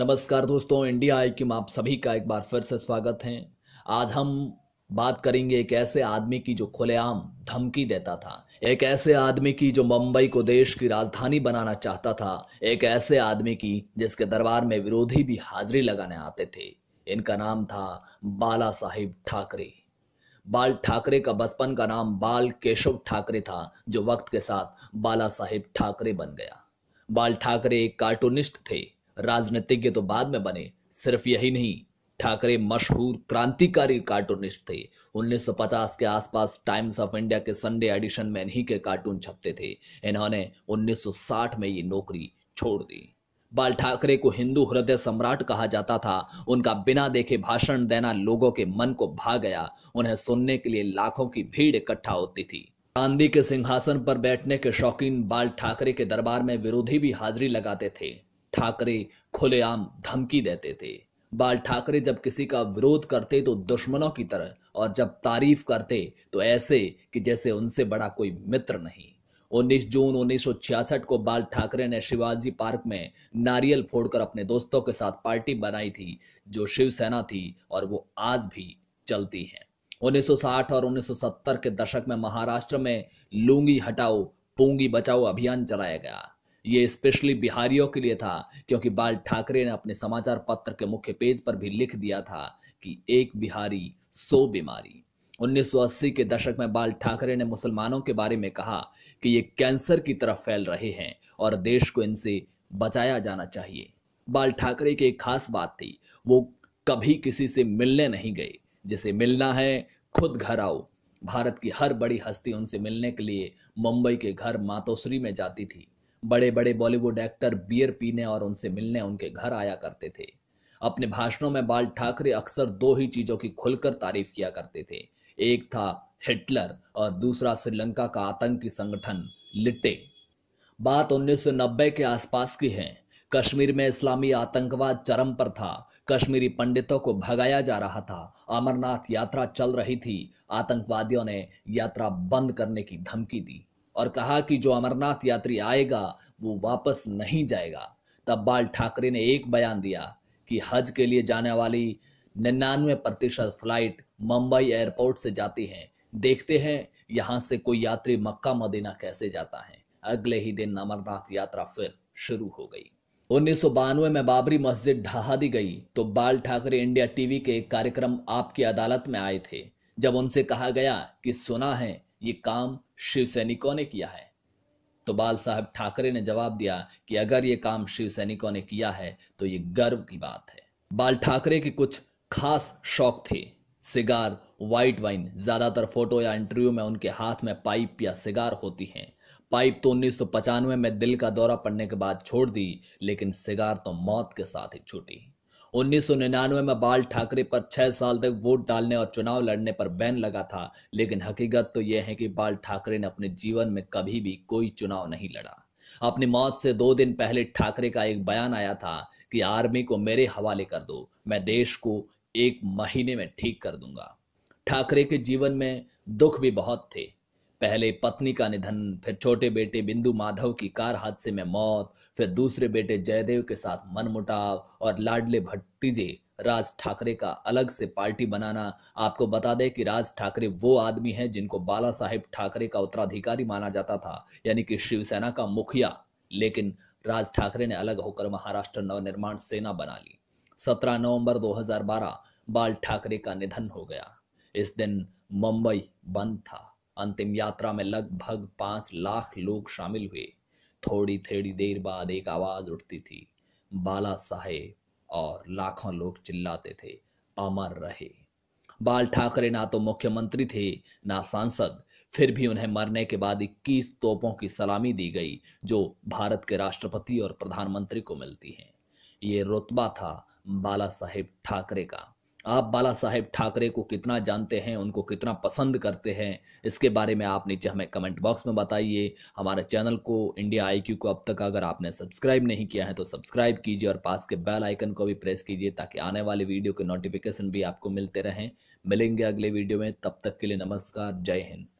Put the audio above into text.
नमस्कार दोस्तों India I क्यूम आप सभी का एक बार फिर से स्वागत है आज हम बात करेंगे एक ऐसे आदमी की जो खुलेआम धमकी देता था एक ऐसे आदमी की जो मुंबई को देश की राजधानी बनाना चाहता था एक ऐसे आदमी की जिसके दरबार में विरोधी भी हाजिरी लगाने आते थे इनका नाम था बाला साहिब ठाकरे बाल ठाकरे का बचपन का नाम बाल केशव ठाकरे था जो वक्त के साथ बाला साहिब ठाकरे बन गया बाल ठाकरे एक कार्टूनिस्ट थे राजनीतिज्ञ तो बाद में बने सिर्फ यही नहीं ठाकरे मशहूर क्रांतिकारी कार्टूनिस्ट थे 1950 के आसपास टाइम्स ऑफ इंडिया के संडे एडिशन में इन्हीं के कार्टून छपते थे इन्होंने 1960 में ये नौकरी छोड़ दी बाल ठाकरे को हिंदू हृदय सम्राट कहा जाता था उनका बिना देखे भाषण देना लोगों के मन को भा गया उन्हें सुनने के लिए लाखों की भीड़ इकट्ठा होती थी गांधी के सिंहासन पर बैठने के शौकीन बाल ठाकरे के दरबार में विरोधी भी हाजिरी लगाते थे ठाकरे खुलेआम धमकी देते थे बाल ठाकरे जब किसी का विरोध करते तो दुश्मनों की तरह और जब तारीफ करते तो ऐसे कि जैसे उनसे बड़ा कोई मित्र नहीं 19 जून 1966 को बाल ठाकरे ने शिवाजी पार्क में नारियल फोड़कर अपने दोस्तों के साथ पार्टी बनाई थी जो शिवसेना थी और वो आज भी चलती है 1960 और 1970 के दशक में महाराष्ट्र में लूंगी हटाओ पूंगी बचाओ अभियान चलाया गया ये स्पेशली बिहारियों के लिए था क्योंकि बाल ठाकरे ने अपने समाचार पत्र के मुख्य पेज पर भी लिख दिया था कि एक बिहारी सो बीमारी 1980 के दशक में बाल ठाकरे ने मुसलमानों के बारे में कहा कि ये कैंसर की तरफ फैल रहे हैं और देश को इनसे बचाया जाना चाहिए बाल ठाकरे की एक खास बात थी वो कभी किसी से मिलने नहीं गए जिसे मिलना है खुद घर आओ भारत की हर बड़ी हस्ती उनसे मिलने के लिए मुंबई के घर मातोश्री में जाती थी बड़े बड़े बॉलीवुड एक्टर बियर पीने और उनसे मिलने उनके घर आया करते थे अपने भाषणों में बाल ठाकरे अक्सर दो ही चीजों की खुलकर तारीफ किया करते थे एक था हिटलर और दूसरा श्रीलंका का आतंकी संगठन लिट्टे बात 1990 के आसपास की है कश्मीर में इस्लामी आतंकवाद चरम पर था कश्मीरी पंडितों को भगाया जा रहा था अमरनाथ यात्रा चल रही थी आतंकवादियों ने यात्रा बंद करने की धमकी दी और कहा कि जो अमरनाथ यात्री आएगा वो वापस नहीं जाएगा तब बाल ठाकरे ने एक बयान दिया कि हज के लिए जाने वाली निन्यानवे प्रतिशत फ्लाइट मुंबई एयरपोर्ट से जाती हैं देखते हैं यहाँ से कोई यात्री मक्का मदीना कैसे जाता है अगले ही दिन अमरनाथ यात्रा फिर शुरू हो गई उन्नीस में बाबरी मस्जिद ढहा दी गई तो बाल ठाकरे इंडिया टीवी के एक कार्यक्रम आपकी अदालत में आए थे जब उनसे कहा गया कि सुना है ये काम शिव सैनिकों ने किया है तो बाल साहब ठाकरे ने जवाब दिया कि अगर ये काम शिव सैनिकों ने किया है तो ये गर्व की बात है बाल ठाकरे के कुछ खास शौक थे सिगार वाइट वाइन ज़्यादातर फोटो या इंटरव्यू में उनके हाथ में पाइप या सिगार होती हैं पाइप तो उन्नीस में दिल का दौरा पड़ने के बाद छोड़ दी लेकिन सिगार तो मौत के साथ ही छूटी उन्नीस में बाल ठाकरे पर छह साल तक वोट डालने और चुनाव लड़ने पर बैन लगा था लेकिन हकीकत तो यह है कि बाल ठाकरे ने अपने जीवन में कभी भी कोई चुनाव नहीं लड़ा अपनी मौत से दो दिन पहले ठाकरे का एक बयान आया था कि आर्मी को मेरे हवाले कर दो मैं देश को एक महीने में ठीक कर दूंगा ठाकरे के जीवन में दुख भी बहुत थे पहले पत्नी का निधन फिर छोटे बेटे बिंदु माधव की कार हादसे में मौत फिर दूसरे बेटे जयदेव के साथ मनमुटाव और लाडले भट्टीजे राज ठाकरे का अलग से पार्टी बनाना आपको बता दें कि राज ठाकरे वो आदमी है जिनको बाला साहेब ठाकरे का उत्तराधिकारी माना जाता था यानी कि शिवसेना का मुखिया लेकिन राज ठाकरे ने अलग होकर महाराष्ट्र नवनिर्माण सेना बना ली 17 नवंबर 2012 बाल ठाकरे का निधन हो गया इस दिन मुंबई बंद था अंतिम यात्रा में लगभग पांच लाख लोग शामिल हुए थोड़ी थोड़ी देर बाद एक आवाज उठती थी बाला साहेब और लाखों लोग चिल्लाते थे अमर रहे बाल ठाकरे ना तो मुख्यमंत्री थे ना सांसद फिर भी उन्हें मरने के बाद 21 तोपों की सलामी दी गई जो भारत के राष्ट्रपति और प्रधानमंत्री को मिलती हैं ये रुतबा था बाला साहेब ठाकरे का आप बाला साहेब ठाकरे को कितना जानते हैं उनको कितना पसंद करते हैं इसके बारे में आप नीचे हमें कमेंट बॉक्स में बताइए हमारे चैनल को इंडिया आई को अब तक अगर आपने सब्सक्राइब नहीं किया है तो सब्सक्राइब कीजिए और पास के बेल आइकन को भी प्रेस कीजिए ताकि आने वाले वीडियो के नोटिफिकेशन भी आपको मिलते रहें मिलेंगे अगले वीडियो में तब तक के लिए नमस्कार जय हिंद